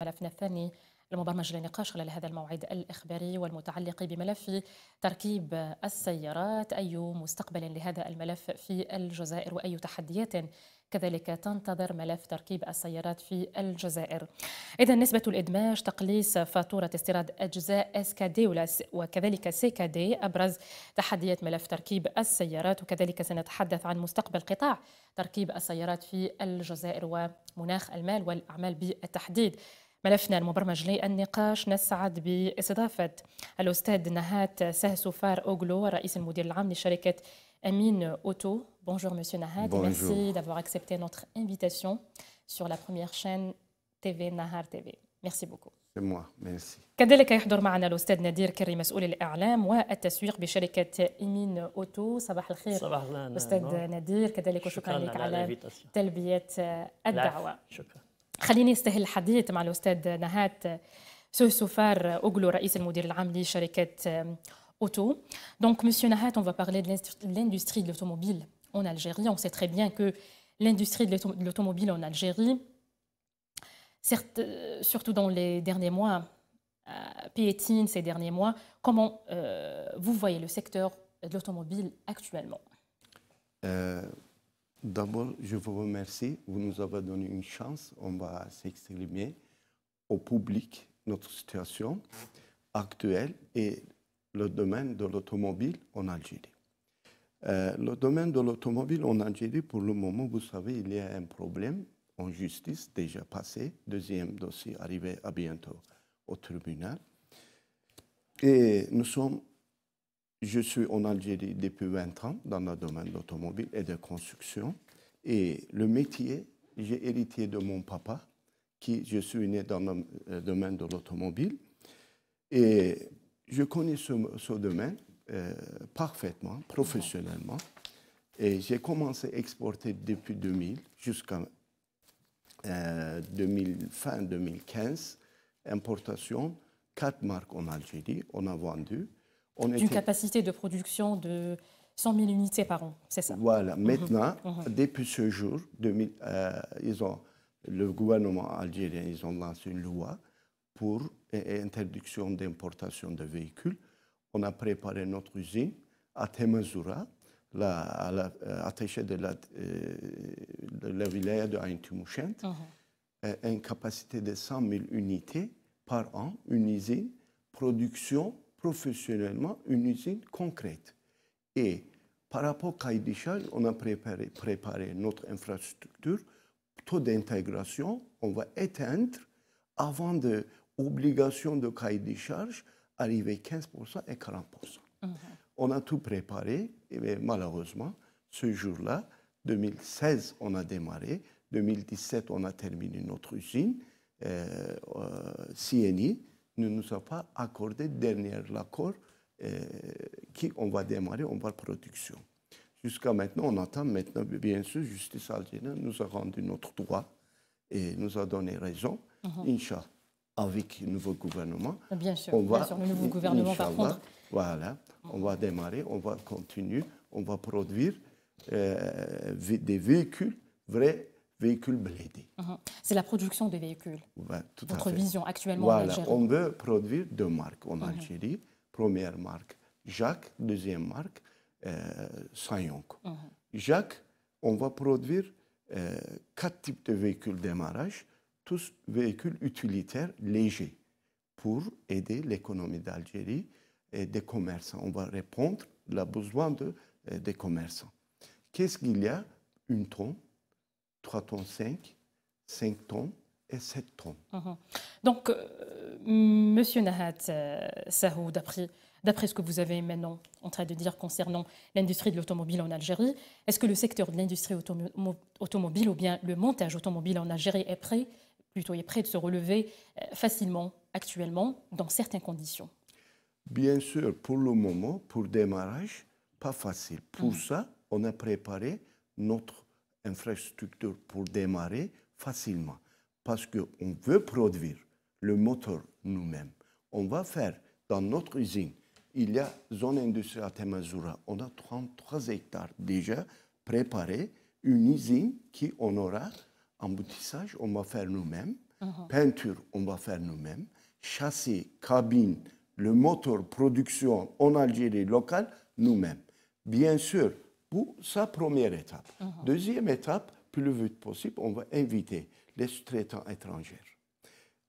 ملفنا الثاني المبرمج للنقاش خلال هذا الموعد الإخباري والمتعلق بملف تركيب السيارات أي مستقبل لهذا الملف في الجزائر وأي تحديات كذلك تنتظر ملف تركيب السيارات في الجزائر إذا نسبة الإدماج تقليص فاتورة استيراد أجزاء SKD وكذلك سيكادي أبرز تحديات ملف تركيب السيارات وكذلك سنتحدث عن مستقبل قطاع تركيب السيارات في الجزائر ومناخ المال والأعمال بالتحديد ملفنا المبرمج للنقاش نسعد باستضافة الأستاذ نهات سهسوفار أوغلو رئيس المدير العام لشركة أمين أوتو بونجور مسيو نهات Bonjour. merci أكسبتي نوتر notre سور sur شين première chaîne TV Nahar TV. Merci beaucoup. ميرسي كذلك يحضر معنا الاستاذ نادير كري مسؤول الاعلام والتسويق بشركه ايمين اوتو صباح الخير صباح الخير استاذ نادير كذلك شكرا لك على تلبيه الدعوه شكرا خليني استهل الحديث مع الأستاذ نهات سوفار directeur général de la société Auto. Donc, Monsieur Nahat, on va parler de l'industrie de l'automobile en Algérie. On sait très bien que l'industrie de l'automobile en Algérie, euh, surtout dans les derniers mois, euh, piétine ces derniers mois. Comment euh, vous voyez le secteur de l'automobile actuellement D'abord, je vous remercie. Vous nous avez donné une chance. On va s'exprimer au public notre situation actuelle et le domaine de l'automobile en Algérie. Euh, le domaine de l'automobile en Algérie, pour le moment, vous savez, il y a un problème en justice déjà passé, deuxième dossier arrivé à bientôt au tribunal. Et nous sommes je suis en Algérie depuis 20 ans dans le domaine de l'automobile et de la construction. Et le métier, j'ai hérité de mon papa, qui je suis né dans le euh, domaine de l'automobile. Et je connais ce, domaine euh, parfaitement, professionnellement. Et j'ai commencé à exporter depuis 2000 jusqu'à euh, fin 2015, importation, quatre marques en Algérie, on a vendu une d'une capacité de production de 100 000 unités par an, c'est ça Voilà. Mhm. Maintenant, mhm. depuis ce jour, 2000, euh, ils ont, le gouvernement algérien, ils ont lancé une loi pour interdiction d'importation de véhicules. On a préparé notre usine à Temazura, à la, euh, de la, ville euh, de la ville de Ain mhm. une capacité de 100 000 unités par an, une usine, production professionnellement une usine concrète. Et par rapport à charges on a préparé, notre infrastructure, taux d'intégration, on va éteindre avant de obligation de cahier des charges, arriver 15% et 40%. Mhm. On a tout préparé, et malheureusement, ce jour-là, 2016, on a démarré, 2017, on a terminé notre usine, euh, euh, CNI, nous a pas accordé dernier l'accord euh, qui on va démarrer, on va production. Jusqu'à maintenant, on attend maintenant, bien sûr, justice algérienne nous a rendu notre droit et nous a donné raison. Mhm. incha avec le nouveau gouvernement. Ah, bien sûr, on va, le nouveau gouvernement Voilà, mhm. on va démarrer, on va continuer, on va produire euh, des véhicules vrais véhicules blindés. Mhm. C'est la production des véhicules. Votre vision actuellement en Algérie. On veut produire deux marques en mhm. Algérie. Première marque, Jacques. Deuxième marque, euh, mhm. Jacques, on va produire euh, quatre types de véhicules démarrage, tous véhicules utilitaires légers pour aider l'économie d'Algérie et des commerçants. On va répondre à la besoin de, euh, des commerçants. Qu'est-ce qu'il y a Une tonne 3 ,5 5, 5 tonnes et 7 tonnes. Mhm. Donc, M. Euh, Monsieur Nahat euh, Sahoud, d'après D'après ce que vous avez maintenant en train de dire concernant l'industrie de l'automobile en Algérie, est-ce que le secteur de l'industrie automobile ou bien le montage automobile en Algérie est prêt, plutôt est prêt de se relever euh, facilement actuellement dans certaines conditions Bien sûr, pour le moment, pour démarrage, pas facile. Pour mhm. ça, on a préparé notre infrastructure pour démarrer facilement parce qu'on veut produire le moteur nous-mêmes. On va faire dans notre usine, il y a zone industrielle Temazura, on a 33 hectares déjà préparés, une usine qui on aura emboutissage, on va faire nous-mêmes, uh-huh. peinture, on va faire nous-mêmes, châssis, cabine, le moteur, production en Algérie locale, nous-mêmes. Bien sûr, pour sa première étape. Mhm. Deuxième étape, plus vite possible, on va inviter les sous-traitants étrangers.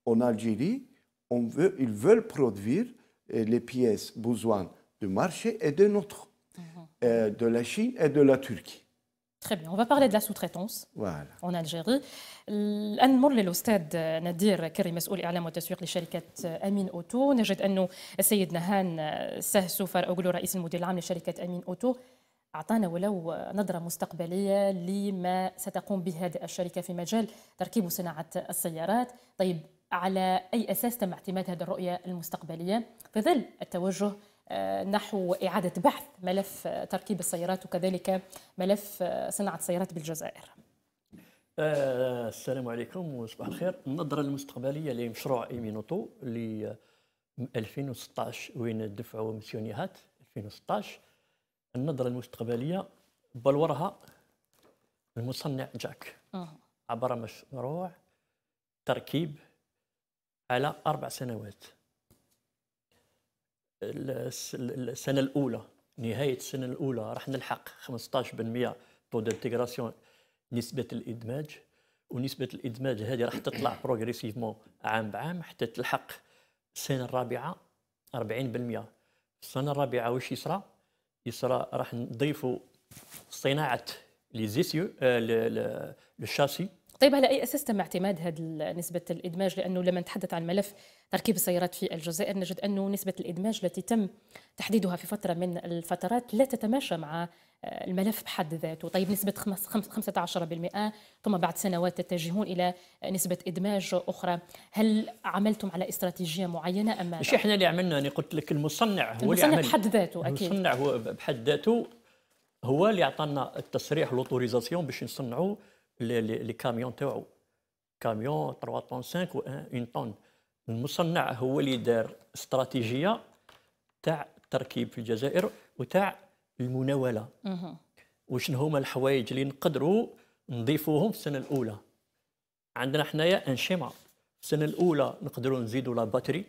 En Algérie, on veut, ils veulent produire euh, les pièces besoin du marché et de notre, mhm. euh, de la Chine et de la Turquie. Très bien, on va parler de la sous-traitance voilà. en Algérie. الان نمر للاستاذ نذير كريم مسؤول اعلام وتسويق لشركه امين اوتو نجد انه السيد نهان سهسوفر اوغلو رئيس المدير العام لشركه امين Auto, أعطانا ولو نظرة مستقبلية لما ستقوم به هذه الشركة في مجال تركيب صناعة السيارات طيب على أي أساس تم اعتماد هذه الرؤية المستقبلية في ظل التوجه آه، نحو إعادة بحث ملف تركيب السيارات وكذلك ملف صناعة السيارات بالجزائر آه السلام عليكم وصباح الخير النظرة المستقبلية لمشروع إيمينوتو اللي 2016 وين دفعوا مسيونيهات 2016 النظره المستقبليه بلورها المصنع جاك عبر مشروع تركيب على اربع سنوات السنه الاولى نهايه السنه الاولى راح نلحق 15% طو دانتيغراسيون نسبه الادماج ونسبه الادماج هذه راح تطلع بروغريسيفمون عام بعام حتى تلحق السنه الرابعه 40% السنه الرابعه واش يصرى يسرى راح نضيفوا صناعه لي زيسيو آه، لو شاسي طيب على اي اساس تم اعتماد هذه نسبه الادماج لانه لما نتحدث عن ملف تركيب السيارات في الجزائر نجد انه نسبه الادماج التي تم تحديدها في فتره من الفترات لا تتماشى مع آه، الملف بحد ذاته طيب نسبة 15% ثم بعد سنوات تتجهون إلى نسبة إدماج أخرى هل عملتم على استراتيجية معينة أم مش إحنا اللي عملنا أنا قلت لك المصنع هو المصنع اللي عمل بحد ذاته أكيد المصنع هو بحد ذاته هو اللي عطانا التصريح لوتوريزاسيون باش نصنعوا لي كاميون تاعو كاميون 3 طن 5 و 1 طن المصنع هو اللي دار استراتيجيه تاع التركيب في الجزائر وتاع المناوله وشنو هما الحوايج اللي نقدروا نضيفوهم في السنه الاولى عندنا حنايا ان شيما السنه الاولى نقدروا نزيدوا لا باتري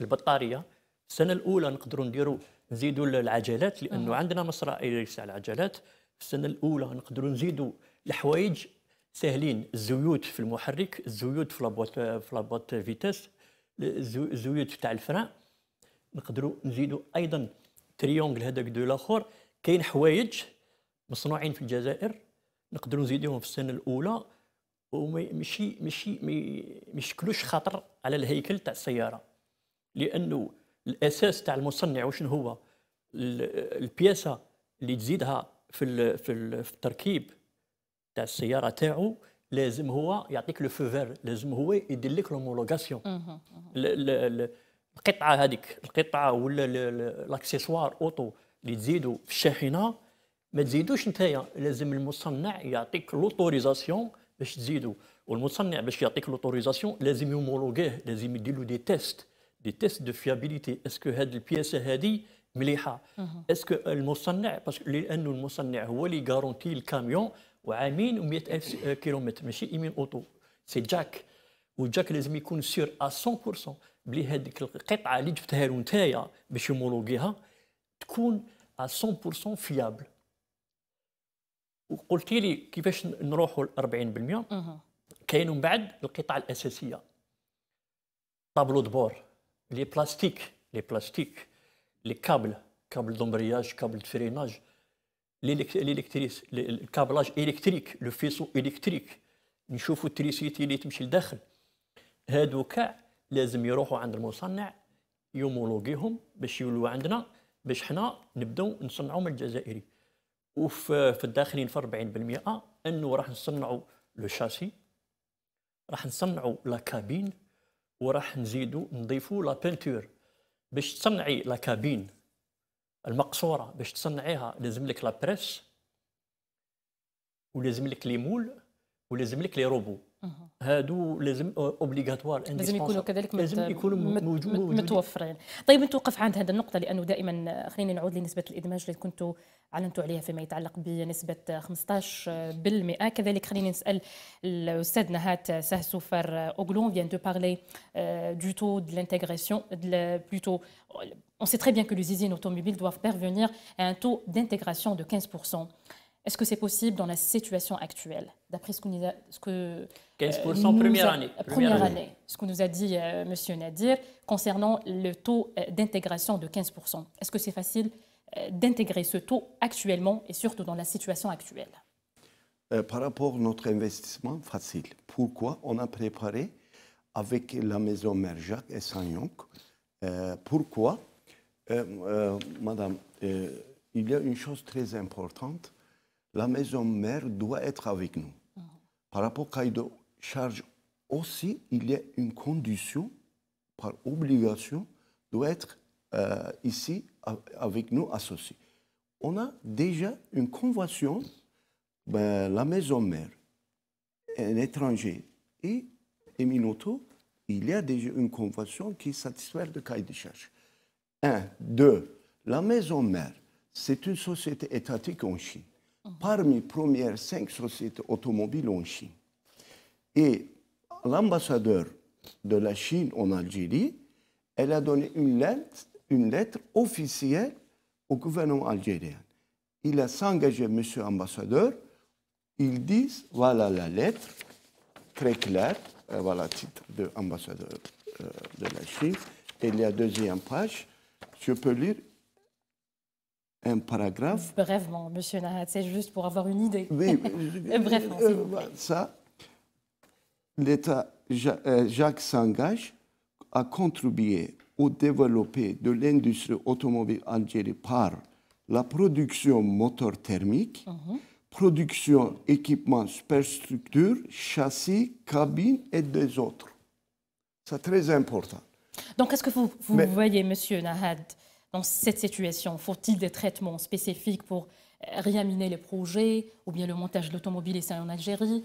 البطاريه السنه الاولى نقدروا نديروا نزيدوا العجلات لانه عندنا مصنع يريس على العجلات السنه الاولى نقدروا نزيدوا الحوايج ساهلين الزيوت في المحرك الزيوت في لابوات في لابوات فيتاس الزيوت تاع الفران نقدروا نزيدوا ايضا تريونغل هذاك دو لاخور كاين حوايج مصنوعين في الجزائر نقدروا نزيدوهم في السنه الاولى وماشي ماشي ما يشكلوش خطر على الهيكل تاع السياره لانه الاساس تاع المصنع وشنو هو البياسه اللي تزيدها في في التركيب تاع السياره تاعو لازم هو يعطيك لو فوفير لازم هو يدير لك لومولوغاسيون القطعه هذيك القطعه ولا الاكسسوار اوتو اللي تزيدو في الشاحنه ما تزيدوش نتايا لازم المصنع يعطيك لوتوريزاسيون باش تزيدو والمصنع باش يعطيك لوتوريزاسيون لازم يومولوغيه لازم يدير له دي تيست دي تيست دو فيابيليتي اسكو هاد البياسه هادي مليحه اسكو المصنع باسكو لانه المصنع هو اللي غارونتي الكاميون وعامين و100 الف كيلومتر ماشي ايمين اوتو سي جاك وجاك لازم يكون سير 100% بلي هذيك القطعه اللي جبتها له نتايا باش يمولوغيها تكون 100% فيابل وقلت لي كيفاش نروحوا ل 40% كاين من بعد القطع الاساسيه طابلو دبور لي بلاستيك لي بلاستيك لي كابل كابل دومبرياج كابل فريناج l'électrice الكابلاج الكتريك لو فيسو الكتريك نشوفوا التريسيتي اللي تمشي لداخل هادو كاع لازم يروحوا عند المصنع يومولوجيهم باش يولوا عندنا باش حنا نبداو نصنعوا من الجزائري وفي الداخلين في 40% انه راح نصنعوا لو شاسي راح نصنعوا لا كابين وراح نزيدوا نضيفوا لا بينتور باش تصنعي لا كابين المقصوره باش تصنعيها لازم لك لابريس ولازم لك لي مول ولازم لك لي روبو هادو لازم اوبليغاتوار لازم يكونوا كذلك لازم يكونوا متوفرين طيب نتوقف عند هذه النقطه لانه دائما خلينا نعود لنسبه الادماج اللي كنتوا اعلنتوا عليها فيما يتعلق بنسبه 15% كذلك خليني نسال الاستاذ نهات سهسوفر اوغلون فيان دو بارلي دو تو دو لانتيغراسيون بلوتو On sait très bien que les usines automobiles doivent parvenir à un taux d'intégration de 15%. Est-ce que c'est possible dans la situation actuelle, d'après ce, ce que... 15% euh, première, année. première année. ce que nous a dit euh, Monsieur M. Nadir concernant le taux euh, d'intégration de 15%. Est-ce que c'est facile d'intégrer ce taux actuellement et surtout dans la situation actuelle Par rapport à notre investissement, facile. Pourquoi on a préparé avec la maison Mère Jacques et yonc Pourquoi Madame, il y a une chose très importante la maison mère doit être avec nous. Mm-hmm. Par rapport à de charge aussi, il y a une condition, par obligation, doit être euh, ici avec nous associé. On a déjà une convention, ben, la maison mère, un étranger et Eminoto, il y a déjà une convention qui satisfait le cahier de charge. Un, deux, la maison mère, c'est une société étatique en Chine parmi les premières cinq sociétés automobiles en Chine. Et l'ambassadeur de la Chine en Algérie, elle a donné une lettre, une lettre officielle au gouvernement algérien. Il a s'engagé, monsieur l'ambassadeur, ils disent, voilà la lettre, très claire, euh, voilà le titre de l'ambassadeur euh, de la Chine, et la deuxième page, je peux lire, un paragraphe. Brèvement, monsieur Nahad, c'est juste pour avoir une idée. Oui, brèvement. Euh, ça, l'État, euh, Jacques s'engage à contribuer au développement de l'industrie automobile algérienne par la production moteur thermique, mhm. production équipement, superstructure, châssis, cabine et des autres. C'est très important. Donc, est-ce que vous, voyez, monsieur Nahad, dans cette situation Faut-il des traitements spécifiques pour euh, réaminer les projets ou bien le montage de l'automobile ça en Algérie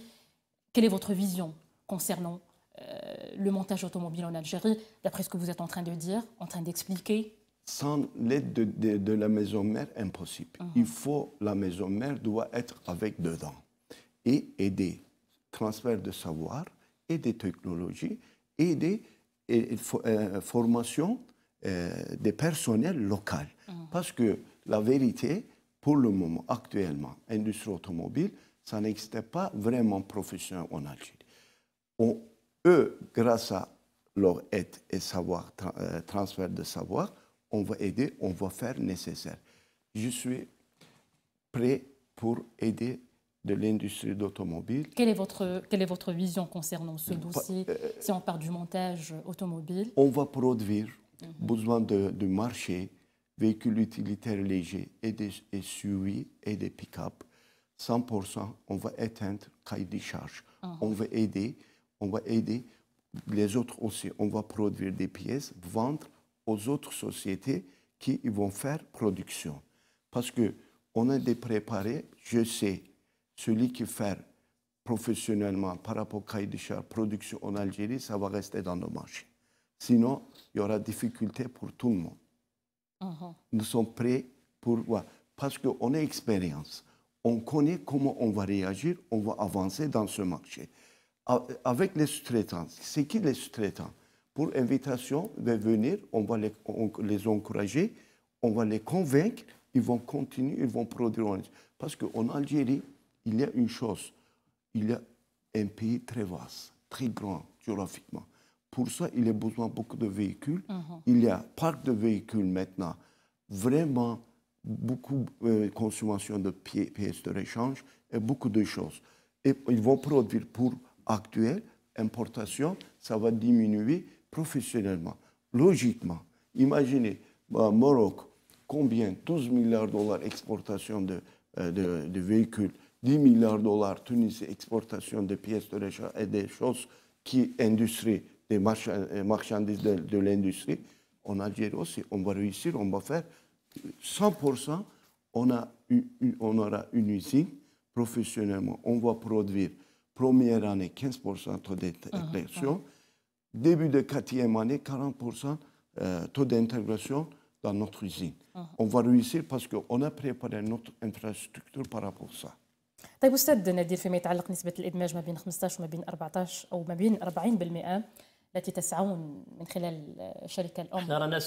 Quelle est votre vision concernant euh, le montage automobile en Algérie, d'après ce que vous êtes en train de dire, en train d'expliquer Sans l'aide de, la maison mère, impossible. Mhm. Il faut, la maison mère doit être avec dedans et aider. Transfert de savoir, et des technologies, et des et, euh, formations euh, des personnels locaux. Parce que la vérité, pour le moment, actuellement, industrie automobile, ça n'existe pas vraiment professionnel en Algérie. On, eux, grâce à leur aide et savoir, euh, transfert de savoir, on va aider, on va faire nécessaire. Je suis prêt pour aider de l'industrie d'automobile. Quelle, est votre, quelle est votre vision concernant ce bah, dossier, euh, si on part du montage automobile On va produire, Mhm. besoin de, marché, véhicules utilitaires légers et, des, et et des pick-up, 100%, on va éteindre cahier des charges. Mhm. On va aider, on va aider les autres aussi. On va produire des pièces, vendre aux autres sociétés qui vont faire production. Parce que on a des préparés, je sais, celui qui fait professionnellement par rapport au cahier des charges, production en Algérie, ça va rester dans le marché. Sinon, il y aura difficulté pour tout le monde. Uh-huh. Nous sommes prêts pour voir. Parce qu'on a expérience. On connaît comment on va réagir, on va avancer dans ce marché. Avec les sous-traitants, c'est qui les sous-traitants Pour invitation de venir, on va les, on, les encourager, on va les convaincre, ils vont continuer, ils vont produire. Parce qu'en Algérie, il y a une chose, il y a un pays très vaste, très grand géographiquement. Pour ça, il a besoin de beaucoup de véhicules. Mhm. Il y a parc de véhicules maintenant, vraiment beaucoup de euh, consommation de pièces de réchange et beaucoup de choses. Et ils vont produire pour actuel, importation, ça va diminuer professionnellement, logiquement. Imaginez, bah, Maroc, combien 12 milliards de dollars exportation de, euh, de, véhicules, 10 milliards de dollars Tunisie exportation de pièces de réchange et des choses qui, industrie, des marchandises de, de l'industrie, en Algérie eh, aussi, on va réussir, on va faire 100%, on, a on aura une usine professionnellement, on va produire première année 15% taux d'intégration, ah, début de quatrième année 40% euh, taux d'intégration dans notre usine. Ah. On va réussir parce qu'on a préparé notre infrastructure par rapport à ça. طيب استاذ نادر فيما يتعلق نسبه الادماج ما بين 15 وما بين 14 او ما بين 40% التي تسعون من خلال الشركه الام احنا رانا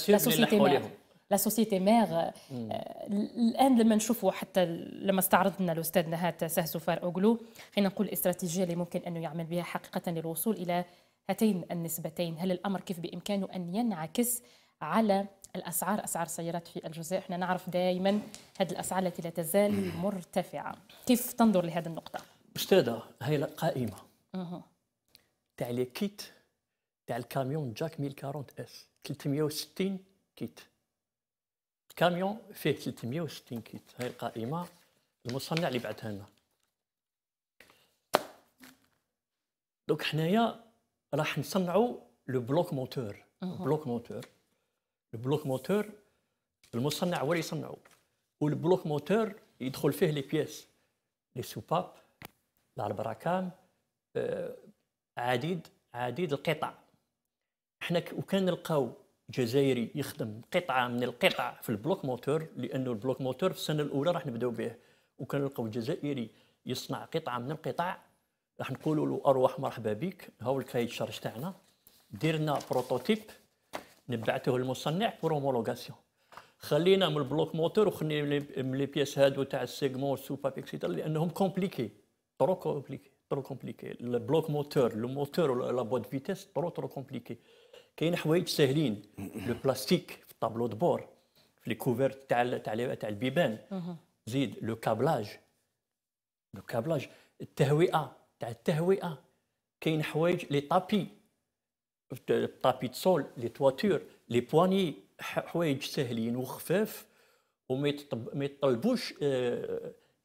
حولهم لا سوسيتي ميغ آه، الان لما نشوفوا حتى لما استعرضنا الاستاذ نهات سهسوفار اوغلو خلينا نقول الاستراتيجيه اللي ممكن انه يعمل بها حقيقه للوصول الى هاتين النسبتين هل الامر كيف بامكانه ان ينعكس على الاسعار اسعار السيارات في الجزائر احنا نعرف دائما هذه الاسعار التي لا تزال مرتفعه كيف تنظر لهذه النقطه استاذه هي قائمه تاع لي كيت تاع الكاميون جاك 1040 اس 360 كيت الكاميون فيه 360 كيت هاي القائمه المصنع اللي بعثها لنا دونك حنايا راح نصنعوا لو بلوك موتور بلوك موتور البلوك موتور المصنع هو اللي يصنعه والبلوك موتور يدخل فيه لي بيس لي سوباب لاربراكام آه عديد عديد القطع حنا وكان نلقاو جزائري يخدم قطعه من القطع في البلوك موتور لانه البلوك موتور في السنه الاولى راح نبداو به نلقاو جزائري يصنع قطعه من القطع راح نقولوا له ارواح مرحبا بك هاو الكاي شارج تاعنا ديرنا بروتوتيب نبعثوه للمصنع بور خلينا من البلوك موتور وخلينا من لي بياس هادو تاع السيغمون سوبا اكسيتيرا لانهم كومبليكي طرو كومبليكي طرو كومبليكي البلوك موتور لو موتور ولا بوات فيتيس طرو طرو كومبليكي كاين حوايج ساهلين لو بلاستيك في الطابلو دبور في لي كوفرت تاع تاع تاع البيبان زيد لو كابلاج لو كابلاج التهوئه تاع التهوئه كاين حوايج لي طابي طابي تسول لي تواتور لي بواني حوايج ساهلين وخفاف وما يطلبوش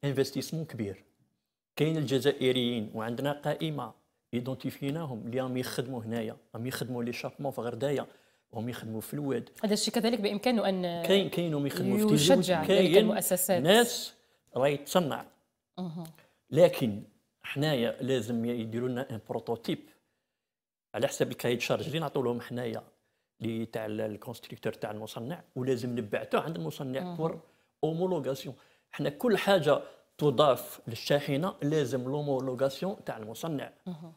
انفستيسمون آه، كبير كاين الجزائريين وعندنا قائمه ايدونتيفيناهم اللي راهم يخدموا هنايا راهم يخدموا لي شابمون في غردايه وهم يخدموا في الواد هذا الشيء كذلك بامكانه ان كاين كاين هم يخدموا في يشجع كاين المؤسسات ناس راهي تصنع لكن حنايا لازم يديروا لنا ان بروتوتيب على حسب الكايد شارج اللي نعطوا لهم حنايا اللي تاع الكونستركتور تاع المصنع ولازم نبعثوه عند المصنع بور اومولوغاسيون حنا كل حاجه تضاف للشاحنه لازم لومولوغاسيون تاع المصنع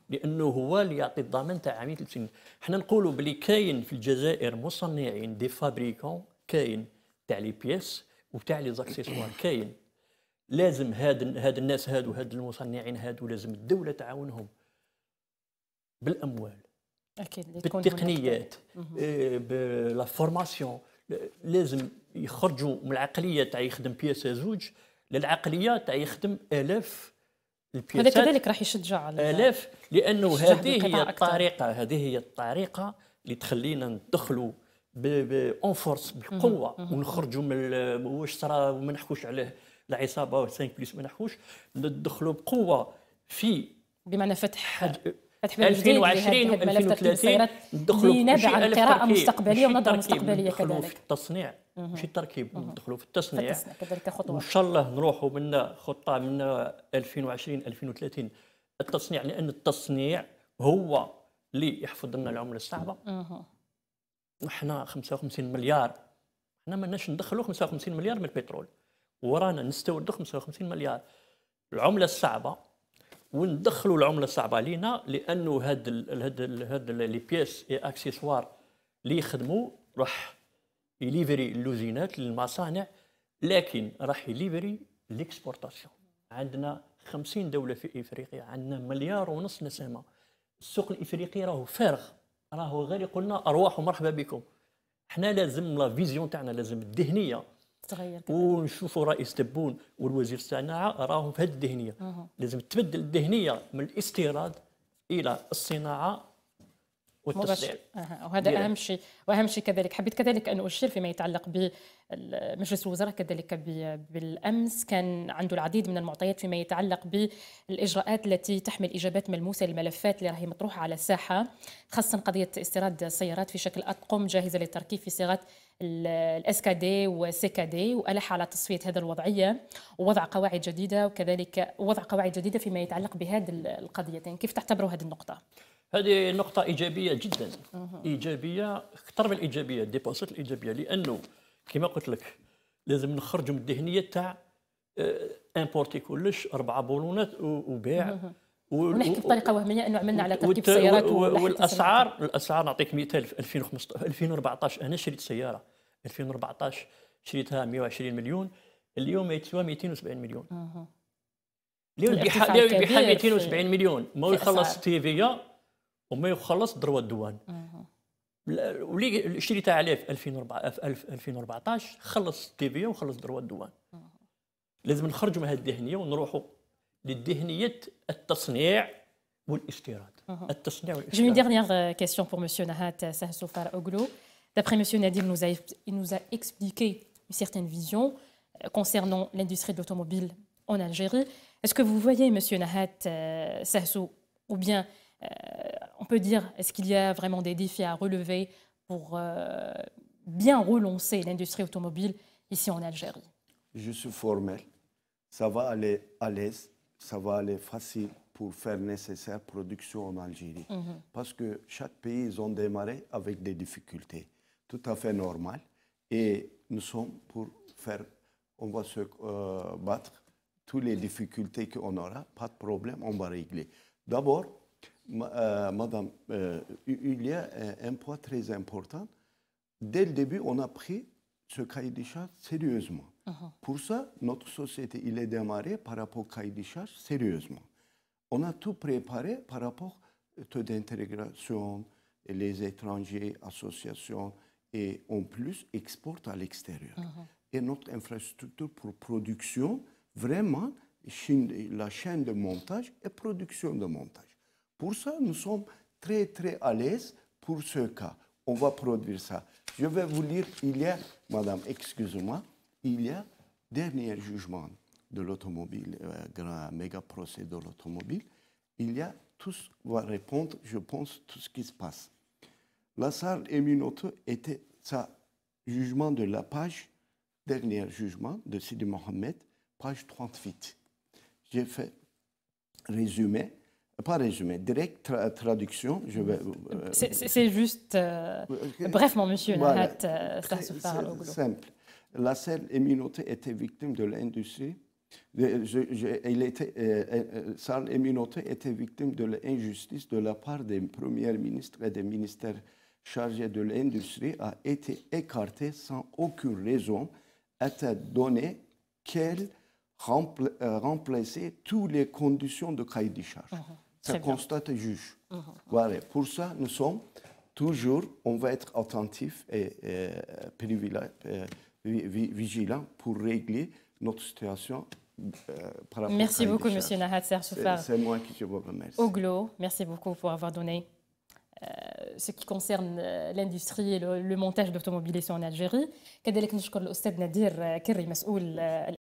لانه هو اللي يعطي الضمان تاع عمليه التسليم حنا نقولوا بلي كاين في الجزائر مصنعين دي فابريكون كاين تاع لي بيس وتاع لي زاكسيسوار كاين لازم هاد هاد الناس هادو هاد المصنعين هادو لازم الدوله تعاونهم بالاموال اكيد بالتقنيات بالفورماسيون فورماسيون لازم يخرجوا من العقليه تاع يخدم بياسه زوج للعقليه تاع يخدم الاف هذا كذلك راح يشجع الاف لانه هذه هي الطريقه هذه هي الطريقه اللي تخلينا ندخلوا اون فورس بقوه ونخرجوا من واش صرا وما نحكوش عليه العصابه و 5 بليس ما نحكوش ندخلوا بقوه في بمعنى فتح حاجة 2020 و2030 ندخلوا لندعم القراءه مستقبليه ونظره مستقبليه كذلك في التصنيع ماشي التركيب ندخلوا في التصنيع كذلك خطوه وان شاء الله نروحوا من خطه من 2020 2030 التصنيع لان التصنيع هو اللي يحفظ لنا العمله الصعبه وحنا 55 مليار حنا ما لناش ندخلوا 55 مليار من البترول ورانا نستوردوا 55 مليار العمله الصعبه وندخلوا العمله الصعبه لينا لانه هاد الـ هاد الـ هاد لي بيس اي اكسسوار اللي يخدموا راح يليفري اللوزينات للمصانع لكن راح يليفري ليكسبورتاسيون عندنا 50 دوله في افريقيا عندنا مليار ونص نسمه السوق الافريقي راهو فارغ راهو غير قلنا ارواح ومرحبا بكم حنا لازم لا فيزيون تاعنا لازم الذهنيه تغير ونشوفوا رئيس تبون والوزير الصناعه راهم في هذه الدهنيه لازم تبدل الدهنيه من الاستيراد الى الصناعه والتصدير وهذا اهم شيء واهم شيء كذلك حبيت كذلك ان اشير فيما يتعلق بمجلس الوزراء كذلك بالامس كان عنده العديد من المعطيات فيما يتعلق بالاجراءات التي تحمل اجابات ملموسه للملفات اللي راهي مطروحه على الساحه خاصه قضيه استيراد سيارات في شكل اطقم جاهزه للتركيب في صيغه الاس والسي كادي والح على تصفيه هذه الوضعيه ووضع قواعد جديده وكذلك وضع قواعد جديده فيما يتعلق بهذه القضيتين كيف تعتبروا هذه النقطه هذه نقطة إيجابية جدا إيجابية أكثر من إيجابية ديبوسيت الإيجابية لأنه كما قلت لك لازم نخرجوا من الذهنية تاع امبورتي آه، كلش أربعة بولونات وبيع ونحكي بطريقه وهميه انه عملنا على تركيب السيارات والاسعار الاسعار نعطيك مثال في 2015 2014 انا شريت سياره 2014 شريتها 120 مليون اليوم تسوى 270 مليون اليوم يبيعها 270 مليون ما يخلص تي فيا وما يخلص ضرورة الدوان ولي شريتها عليه في 2014 خلص التيفيا وخلص ضرورة الدوان لازم نخرجوا من هذه الدهنيه ونروحوا للدهنيه التصنيع والاستيراد التصنيع والاستيراد J'ai une dernière euh, question pour monsieur Nahat Sahsoufar Oglo. D'après monsieur Nadim, nous a, il nous a expliqué une certaine vision euh, concernant l'industrie de l'automobile en Algérie. Est-ce que vous voyez monsieur Nahat euh, Sahsou ou bien euh, euh, on peut dire, est-ce qu'il y a vraiment des défis à relever pour euh, bien relancer l'industrie automobile ici en Algérie Je suis formel. Ça va aller à l'aise, ça va aller facile pour faire nécessaire production en Algérie. Mhm. Parce que chaque pays, ils ont démarré avec des difficultés. Tout à fait normal. Et nous sommes pour faire, on va se euh, battre. Toutes les difficultés qu'on aura, pas de problème, on va régler. D'abord, euh, madame, il y a un point très important. Dès le début, on a pris ce cahier des charges sérieusement. Uh-huh. Pour ça, notre société, il est démarré par rapport au cahier des charges sérieusement. On a tout préparé par rapport au taux d'intégration, les étrangers, associations, et en plus, exporte à l'extérieur. Uh-huh. Et notre infrastructure pour production, vraiment, la chaîne de montage et production de montage. Pour ça, nous sommes très, très à l'aise pour ce cas. On va produire ça. Je vais vous lire, il y a, madame, excusez-moi, il y a dernier jugement de l'automobile, euh, grand méga procès de l'automobile. Il y a tous, va répondre, je pense, tout ce qui se passe. La salle Eminotto était ça. jugement de la page, dernier jugement de Sidi Mohamed, page 38. J'ai fait résumé pas résumé, direct traduction. Je vais. Euh, c'est juste euh, euh, Bref, okay. Monsieur voilà. Simple. La seule communauté était victime de l'industrie. il était, euh, était victime de l'injustice de la part des premiers ministres et des ministères chargés de l'industrie a été écartée sans aucune raison, étant donné qu'elle remplaçait toutes les conditions de cahier des charges. Uh-huh ça constate et juge. Mhm. Voilà, pour ça, nous sommes toujours, on va être attentif et, euh, vigilants vigilant pour régler notre situation euh, Merci beaucoup, M. Nahat Soufar. C'est moi qui te remercie. Oglo, merci beaucoup pour avoir donné euh, ce qui concerne l'industrie et le, montage d'automobiles en Algérie. كذلك نشكر